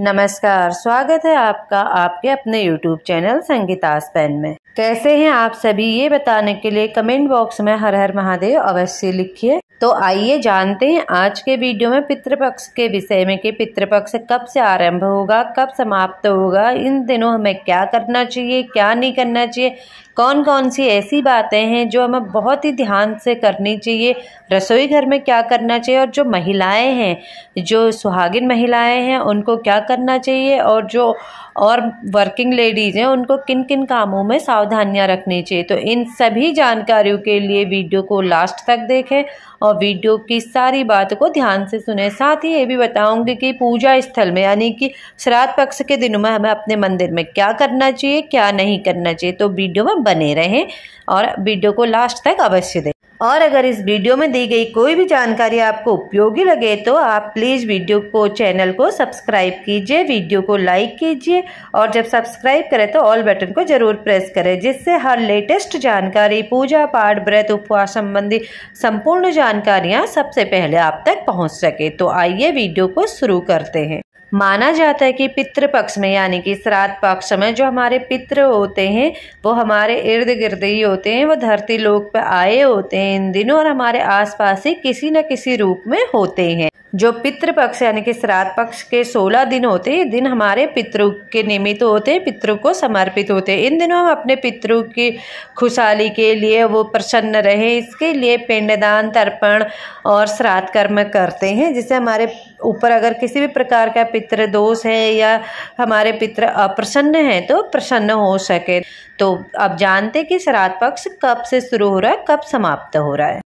नमस्कार स्वागत है आपका आपके अपने YouTube चैनल संगीता स्पेन में कैसे हैं आप सभी ये बताने के लिए कमेंट बॉक्स में हर हर महादेव अवश्य लिखिए तो आइए जानते हैं आज के वीडियो में पितृपक्ष के विषय में कि पितृपक्ष कब से आरंभ होगा कब समाप्त होगा इन दिनों हमें क्या करना चाहिए क्या नहीं करना चाहिए कौन कौन सी ऐसी बातें हैं जो हमें बहुत ही ध्यान से करनी चाहिए रसोई घर में क्या करना चाहिए और जो महिलाएं हैं जो सुहागिन महिलाएं हैं उनको क्या करना चाहिए और जो और वर्किंग लेडीज़ हैं उनको किन किन कामों में सावधानियां रखनी चाहिए तो इन सभी जानकारियों के लिए वीडियो को लास्ट तक देखें और वीडियो की सारी बात को ध्यान से सुने साथ ही ये भी बताऊंगी कि पूजा स्थल में यानी कि श्राद्ध पक्ष के दिनों में हमें अपने मंदिर में क्या करना चाहिए क्या नहीं करना चाहिए तो वीडियो में बने रहें और वीडियो को लास्ट तक अवश्य देखें और अगर इस वीडियो में दी गई कोई भी जानकारी आपको उपयोगी लगे तो आप प्लीज़ वीडियो को चैनल को सब्सक्राइब कीजिए वीडियो को लाइक कीजिए और जब सब्सक्राइब करें तो ऑल बटन को ज़रूर प्रेस करें जिससे हर लेटेस्ट जानकारी पूजा पाठ व्रत उपवास संबंधी संपूर्ण जानकारियाँ सबसे पहले आप तक पहुँच सके तो आइए वीडियो को शुरू करते हैं माना जाता है कि पितृपक्ष में यानी कि श्राद्ध पक्ष में जो हमारे पितृ होते हैं वो हमारे इर्द गिर्द ही होते हैं वो धरती लोक पर आए होते हैं इन दिनों और हमारे आसपास ही किसी न किसी रूप में होते हैं जो पितृपक्ष पक्ष यानी कि श्राद्ध पक्ष के सोलह दिन होते ये दिन हमारे पितरों के निमित्त होते पितरों को समर्पित होते इन दिनों हम अपने पितरों की खुशहाली के लिए वो प्रसन्न रहे इसके लिए पिंडदान तर्पण और श्राद्ध कर्म करते हैं जिससे हमारे ऊपर अगर किसी भी प्रकार का पितृ दोष है या हमारे पितृ अप्रसन्न हैं तो प्रसन्न हो सके तो अब जानते कि श्राद्ध पक्ष कब से शुरू हो रहा है कब समाप्त हो रहा है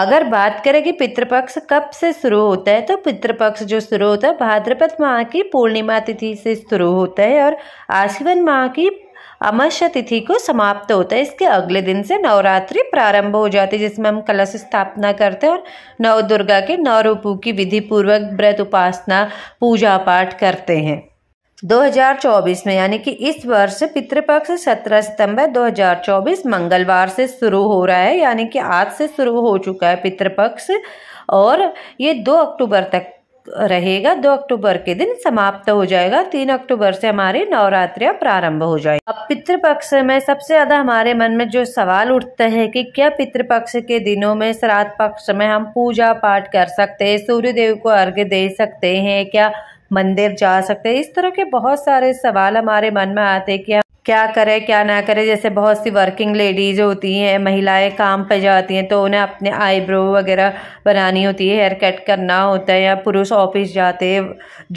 अगर बात करें कि पितृपक्ष कब से शुरू होता है तो पितृपक्ष जो शुरू होता है भाद्रपद माह की पूर्णिमा तिथि से शुरू होता है और आशीवन माह की अमाश्य तिथि को समाप्त होता है इसके अगले दिन से नवरात्रि प्रारंभ हो जाती है जिसमें हम कलश स्थापना करते हैं और नव दुर्गा के नवरूपों की विधि पूर्वक व्रत उपासना पूजा पाठ करते हैं 2024 में यानी कि इस वर्ष पितृपक्ष 17 सितंबर 2024 मंगलवार से शुरू हो रहा है यानी कि आज से शुरू हो चुका है पितृपक्ष और ये 2 अक्टूबर तक रहेगा दो अक्टूबर के दिन समाप्त हो जाएगा तीन अक्टूबर से हमारी नवरात्रियां प्रारंभ हो जाएगी अब पितृपक्ष में सबसे ज्यादा हमारे मन में जो सवाल उठते हैं कि क्या पितृपक्ष के दिनों में श्राद्ध पक्ष में हम पूजा पाठ कर सकते हैं सूर्य देव को अर्घ्य दे सकते हैं क्या मंदिर जा सकते हैं इस तरह के बहुत सारे सवाल हमारे मन में आते हैं कि क्या करें क्या ना करें जैसे बहुत सी वर्किंग लेडीज होती हैं महिलाएं काम पर जाती हैं तो उन्हें अपने आईब्रो वगैरह बनानी होती है हेयर कट करना होता है या पुरुष ऑफिस जाते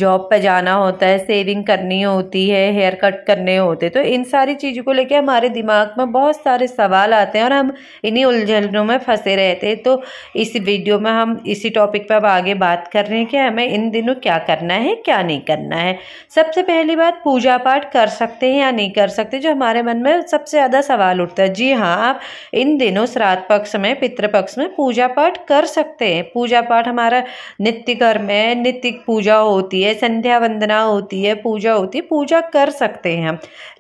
जॉब पर जाना होता है सेविंग करनी होती है हेयर कट करने होते तो इन सारी चीज़ों को लेकर हमारे दिमाग में बहुत सारे सवाल आते हैं और हम इन्हीं उलझनों में फंसे रहते हैं तो इस वीडियो में हम इसी टॉपिक पर अब आगे बात कर रहे हैं कि हमें इन दिनों क्या करना है क्या नहीं करना है सबसे पहली बात पूजा पाठ कर सकते हैं या नहीं कर सकते जो हमारे मन में सबसे ज़्यादा सवाल उठता है जी हाँ आप इन दिनों श्राद्ध पक्ष में पितृपक्ष में पूजा पाठ कर सकते हैं पूजा पाठ हमारा नित्य कर्म है नित्य पूजा होती है संध्या वंदना होती है पूजा होती है पूजा कर सकते हैं हम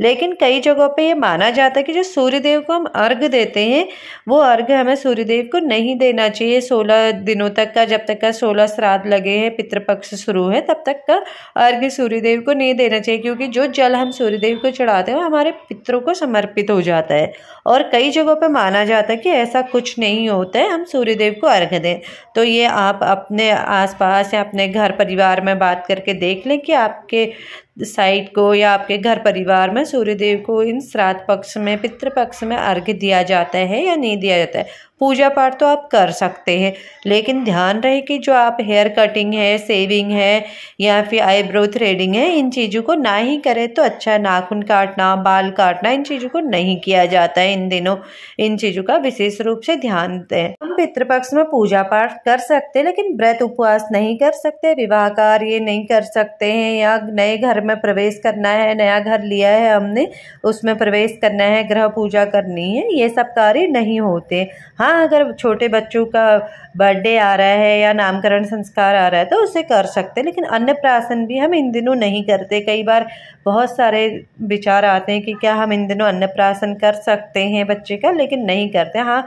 लेकिन कई जगहों पर यह माना जाता है कि जो सूर्यदेव को हम अर्घ देते हैं वो अर्घ हमें सूर्यदेव को नहीं देना चाहिए सोलह दिनों तक का जब तक का सोलह श्राद्ध लगे हैं पितृपक्ष शुरू है तब तक का अर्घ सूर्यदेव को नहीं देना चाहिए क्योंकि जो जल हम सूर्यदेव को चढ़ाते हैं हमारे पितरों को समर्पित हो जाता है और कई जगहों पर माना जाता है कि ऐसा कुछ नहीं होता है हम सूर्यदेव को अर्घ दें तो ये आप अपने आसपास या अपने घर परिवार में बात करके देख लें कि आपके साइड को या आपके घर परिवार में सूर्यदेव को इन श्राद्ध पक्ष में पितृपक्ष पक्ष में अर्घ दिया जाता है या नहीं दिया जाता है पूजा पाठ तो आप कर सकते हैं लेकिन ध्यान रहे कि जो आप हेयर कटिंग है सेविंग है या फिर आईब्रो थ्रेडिंग है इन चीज़ों को ना ही करें तो अच्छा नाखून काटना बाल काटना इन चीज़ों को नहीं किया जाता है इन दिनों इन चीज़ों का विशेष रूप से ध्यान दें हम पितृपक्ष में पूजा पाठ कर सकते हैं लेकिन व्रत उपवास नहीं कर सकते विवाह कार्य नहीं कर सकते हैं या नए घर में प्रवेश करना है नया घर लिया है हमने उसमें प्रवेश करना है ग्रह पूजा करनी है ये सब कार्य नहीं होते हाँ अगर छोटे बच्चों का बर्थडे आ रहा है या नामकरण संस्कार आ रहा है तो उसे कर सकते हैं लेकिन अन्नप्राशन भी हम इन दिनों नहीं करते कई बार बहुत सारे विचार आते हैं कि क्या हम इन दिनों अन्नप्राशन कर सकते हैं बच्चे का लेकिन नहीं करते हाँ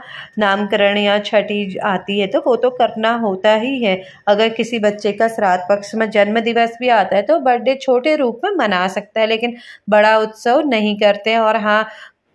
नामकरण या छठी आती है तो वो तो करना होता ही है अगर किसी बच्चे का श्राद्ध पक्ष में जन्म दिवस भी आता है तो बर्थडे छोटे रूप में मना सकता है लेकिन बड़ा उत्सव नहीं करते और हाँ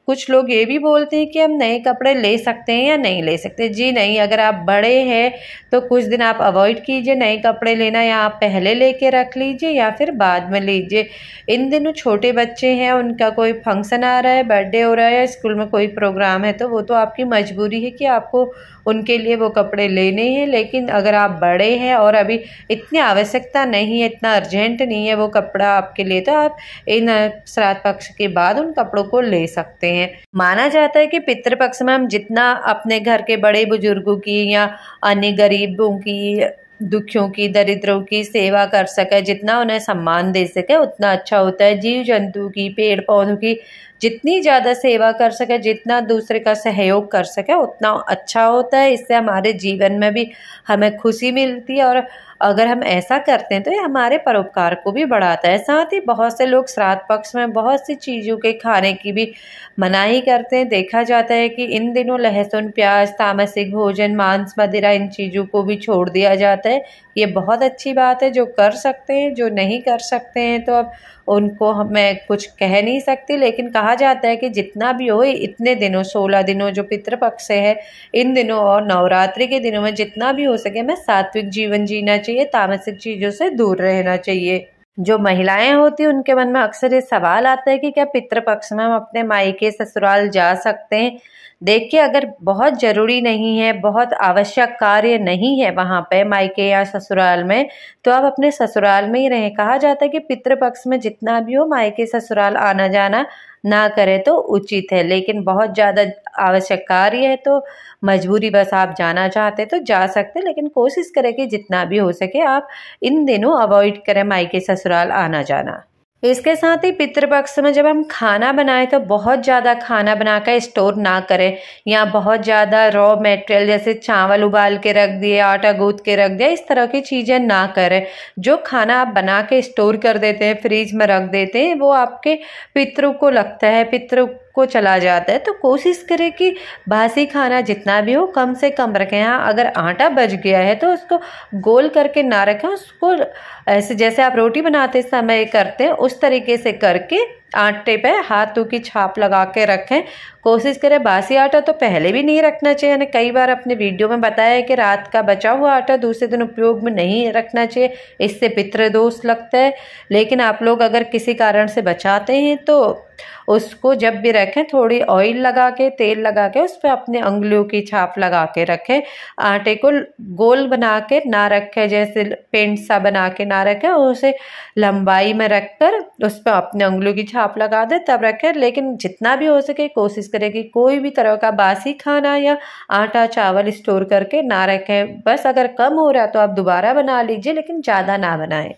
कुछ लोग ये भी बोलते हैं कि हम नए कपड़े ले सकते हैं या नहीं ले सकते जी नहीं अगर आप बड़े हैं तो कुछ दिन आप अवॉइड कीजिए नए कपड़े लेना या आप पहले लेके रख लीजिए या फिर बाद में लीजिए इन दिनों छोटे बच्चे हैं उनका कोई फंक्शन आ रहा है बर्थडे हो रहा है स्कूल में कोई प्रोग्राम है तो वो तो आपकी मजबूरी है कि आपको उनके लिए वो कपड़े लेने हैं लेकिन अगर आप बड़े हैं और अभी इतनी आवश्यकता नहीं है इतना अर्जेंट नहीं है वो कपड़ा आपके लिए तो आप इन श्राद्ध पक्ष के बाद उन कपड़ों को ले सकते हैं माना जाता है कि पितृपक्ष में हम जितना अपने घर के बड़े बुजुर्गों की या अन्य गरीबों की दुखियों की दरिद्रों की सेवा कर सके जितना उन्हें सम्मान दे सके उतना अच्छा होता है जीव जंतु की पेड़ पौधों की जितनी ज़्यादा सेवा कर सके जितना दूसरे का सहयोग कर सके उतना अच्छा होता है इससे हमारे जीवन में भी हमें खुशी मिलती है और अगर हम ऐसा करते हैं तो ये हमारे परोपकार को भी बढ़ाता है साथ ही बहुत से लोग श्राद्ध पक्ष में बहुत सी चीज़ों के खाने की भी मनाही करते हैं देखा जाता है कि इन दिनों लहसुन प्याज तामसिक भोजन मांस मदिरा इन चीज़ों को भी छोड़ दिया जाता है ये बहुत अच्छी बात है जो कर सकते हैं जो नहीं कर सकते हैं तो अब उनको मैं कुछ कह नहीं सकती लेकिन कहा जाता है कि जितना भी हो इतने दिनों सोलह दिनों जो पितृपक्ष है इन दिनों और नवरात्रि के दिनों में जितना भी हो सके हमें सात्विक जीवन जीना चाहिए तामसिक चीज़ों से दूर रहना चाहिए जो महिलाएं होती हैं उनके मन में अक्सर ये सवाल आता है कि क्या पितृपक्ष में हम अपने मायके ससुराल जा सकते हैं देखिए अगर बहुत ज़रूरी नहीं है बहुत आवश्यक कार्य नहीं है वहाँ पे मायके या ससुराल में तो आप अपने ससुराल में ही रहें कहा जाता है कि पितृपक्ष में जितना भी हो मायके ससुराल आना जाना ना करें तो उचित है लेकिन बहुत ज़्यादा आवश्यक कार्य है तो मजबूरी बस आप जाना चाहते हैं तो जा सकते हैं लेकिन कोशिश करें कि जितना भी हो सके आप इन दिनों अवॉइड करें मायके ससुराल आना जाना इसके साथ ही पितृपक्ष में जब हम खाना बनाए तो बहुत ज़्यादा खाना बनाकर स्टोर ना करें या बहुत ज़्यादा रॉ मटेरियल जैसे चावल उबाल के रख दिए आटा गूंद के रख दिया इस तरह की चीज़ें ना करें जो खाना आप बना के स्टोर कर देते हैं फ्रिज में रख देते हैं वो आपके पितरों को लगता है पितरों को चला जाता है तो कोशिश करें कि बासी खाना जितना भी हो कम से कम रखें हाँ अगर आटा बच गया है तो उसको गोल करके ना रखें उसको ऐसे जैसे आप रोटी बनाते समय करते हैं उस तरीके से करके आटे पे हाथों की छाप लगा के रखें कोशिश करें बासी आटा तो पहले भी नहीं रखना चाहिए मैंने कई बार अपने वीडियो में बताया है कि रात का बचा हुआ आटा दूसरे दिन उपयोग में नहीं रखना चाहिए इससे पितृदोष लगता है लेकिन आप लोग अगर किसी कारण से बचाते हैं तो उसको जब भी रखें थोड़ी ऑयल लगा के तेल लगा के उस पर अपने उंगलियों की छाप लगा के रखें आटे को गोल बना के ना रखें जैसे पेंट सा बना के ना रखें उसे लंबाई में रख कर उस पर अपने उंगलियों की छाप लगा दें तब रखें लेकिन जितना भी हो सके कोशिश तरह की कोई भी तरह का बासी खाना या आटा चावल स्टोर करके ना रखें बस अगर कम हो रहा है तो आप दोबारा बना लीजिए लेकिन ज़्यादा ना बनाएं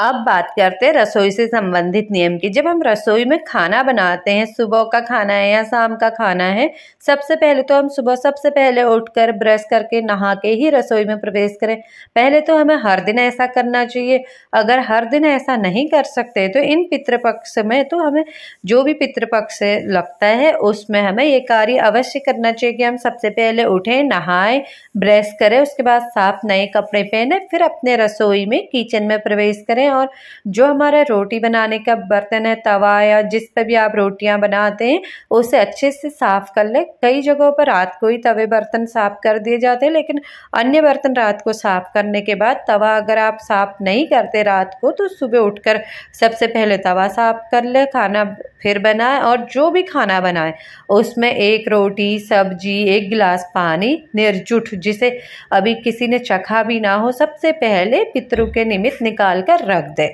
अब बात करते हैं रसोई से संबंधित नियम की जब हम रसोई में खाना बनाते हैं सुबह का खाना है या शाम का खाना है सबसे पहले तो हम सुबह सबसे पहले उठकर ब्रश करके नहा के ही रसोई में प्रवेश करें पहले तो हमें हर दिन ऐसा करना चाहिए अगर हर दिन ऐसा नहीं कर सकते तो इन पितृपक्ष में तो हमें जो भी पितृपक्ष लगता है उसमें हमें ये कार्य अवश्य करना चाहिए कि हम सबसे पहले उठें नहाएं ब्रश करें उसके बाद साफ नए कपड़े पहने फिर अपने रसोई में किचन में प्रवेश करें हैं और जो हमारा रोटी बनाने का बर्तन है तवा या जिस पर भी आप रोटियां बनाते हैं उसे अच्छे से साफ़ कर लें कई जगहों पर रात को ही तवे बर्तन साफ़ कर दिए जाते हैं लेकिन अन्य बर्तन रात को साफ़ करने के बाद तवा अगर आप साफ़ नहीं करते रात को तो सुबह उठकर सबसे पहले तवा साफ़ कर लें खाना फिर बनाएं और जो भी खाना बनाएं उसमें एक रोटी सब्जी एक गिलास पानी निर्जुट जिसे अभी किसी ने चखा भी ना हो सबसे पहले पितरों के निमित्त निकाल कर रख दें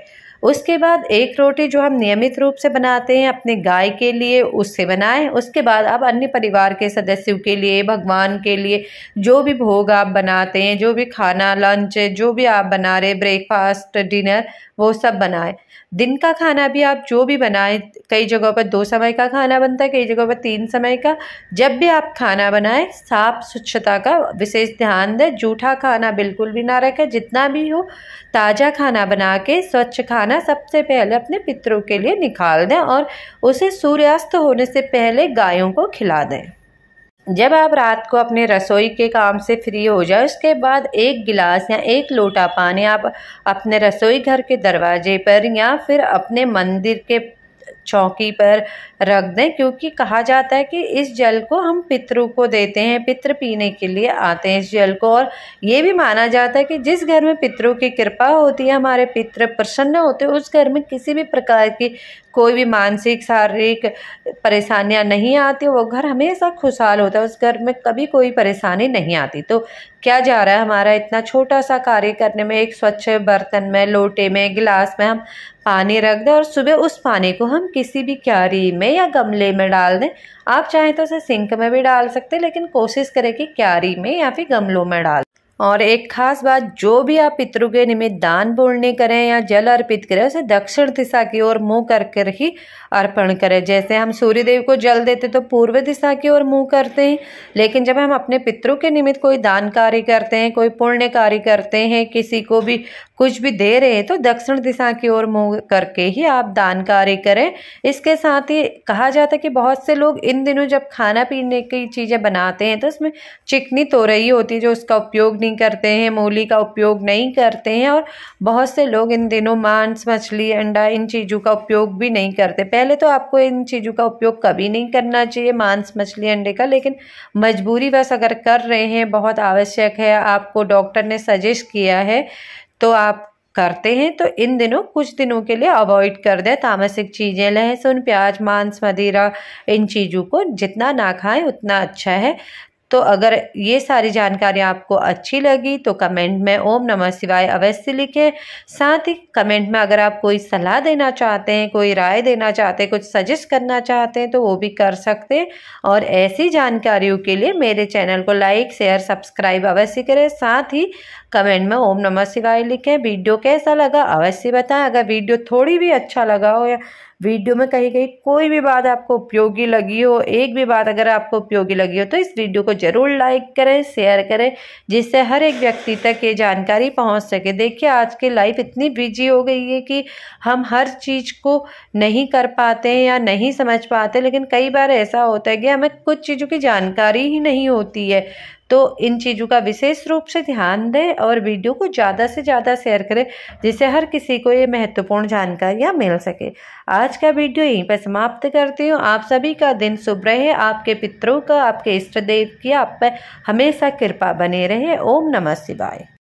उसके बाद एक रोटी जो हम नियमित रूप से बनाते हैं अपने गाय के लिए उससे बनाएं उसके बाद आप अन्य परिवार के सदस्यों के लिए भगवान के लिए जो भी भोग आप बनाते हैं जो भी खाना लंच जो भी आप बना रहे ब्रेकफास्ट डिनर वो सब बनाएं दिन का खाना भी आप जो भी बनाएं कई जगहों पर दो समय का खाना बनता है कई जगहों पर तीन समय का जब भी आप खाना बनाएं साफ स्वच्छता का विशेष ध्यान दें जूठा खाना बिल्कुल भी ना रखें जितना भी हो ताज़ा खाना बना के स्वच्छ खाना सबसे पहले अपने पितरों के लिए निकाल दें और उसे सूर्यास्त होने से पहले गायों को खिला दें जब आप रात को अपने रसोई के काम से फ्री हो जाए उसके बाद एक गिलास या एक लोटा पानी आप अपने रसोई घर के दरवाजे पर या फिर अपने मंदिर के चौकी पर रख दें क्योंकि कहा जाता है कि इस जल को हम पितरों को देते हैं पितृ पीने के लिए आते हैं इस जल को और ये भी माना जाता है कि जिस घर में पितरों की कृपा होती है हमारे पितृ प्रसन्न होते हैं उस घर में किसी भी प्रकार की कोई भी मानसिक शारीरिक परेशानियां नहीं आती वो घर हमेशा खुशहाल होता है उस घर में कभी कोई परेशानी नहीं आती तो क्या जा रहा है हमारा इतना छोटा सा कार्य करने में एक स्वच्छ बर्तन में लोटे में गिलास में हम पानी रख दें और सुबह उस पानी को हम किसी भी क्यारी में या गमले में डाल दें आप चाहें तो उसे सिंक में भी डाल सकते हैं लेकिन कोशिश करें कि क्यारी में या फिर गमलों में डाल और एक खास बात जो भी आप पितरों के निमित्त दान पुण्य करें या जल अर्पित करें उसे दक्षिण दिशा की ओर मुंह कर कर ही अर्पण करें जैसे हम सूर्य देव को जल देते तो पूर्व दिशा की ओर मुंह करते हैं लेकिन जब हम अपने पितरों के निमित्त कोई दान कार्य करते हैं कोई पुण्य कार्य करते हैं किसी को भी कुछ भी दे रहे हैं तो दक्षिण दिशा की ओर मुंह करके ही आप दान कार्य करें इसके साथ ही कहा जाता है कि बहुत से लोग इन दिनों जब खाना पीने की चीज़ें बनाते हैं तो उसमें चिकनी तोरई होती है जो उसका उपयोग नहीं नहीं करते हैं मूली का उपयोग नहीं करते हैं और बहुत से लोग इन दिनों मांस मछली अंडा इन चीज़ों का उपयोग भी नहीं करते पहले तो आपको इन चीज़ों का उपयोग कभी नहीं करना चाहिए मांस मछली अंडे का लेकिन मजबूरी बस अगर कर रहे हैं बहुत आवश्यक है आपको डॉक्टर ने सजेस्ट किया है तो आप करते हैं तो इन दिनों कुछ दिनों के लिए अवॉइड कर दें तामसिक चीज़ें लहसुन प्याज मांस मदिरा इन चीज़ों को जितना ना खाएं उतना अच्छा है तो अगर ये सारी जानकारी आपको अच्छी लगी तो कमेंट में ओम नमः शिवाय अवश्य लिखें साथ ही कमेंट में अगर आप कोई सलाह देना चाहते हैं कोई राय देना चाहते हैं कुछ सजेस्ट करना चाहते हैं तो वो भी कर सकते हैं और ऐसी जानकारियों के लिए मेरे चैनल को लाइक शेयर सब्सक्राइब अवश्य करें साथ ही कमेंट में ओम नमः शिवाय लिखें वीडियो कैसा लगा अवश्य बताएं अगर वीडियो थोड़ी भी अच्छा लगा हो या वीडियो में कही गई कोई भी बात आपको उपयोगी लगी हो एक भी बात अगर आपको उपयोगी लगी हो तो इस वीडियो को ज़रूर लाइक करें शेयर करें जिससे हर एक व्यक्ति तक ये जानकारी पहुँच सके देखिए आज की लाइफ इतनी बिजी हो गई है कि हम हर चीज़ को नहीं कर पाते या नहीं समझ पाते लेकिन कई बार ऐसा होता है कि हमें कुछ चीज़ों की जानकारी ही नहीं होती है तो इन चीज़ों का विशेष रूप से ध्यान दें और वीडियो को ज़्यादा से ज़्यादा शेयर करें जिससे हर किसी को ये महत्वपूर्ण जानकारियाँ मिल सके आज का वीडियो यहीं पर समाप्त करती हूँ आप सभी का दिन शुभ रहे आपके पितरों का आपके इष्ट देव की आप पर हमेशा कृपा बने रहे ओम नमः शिवाय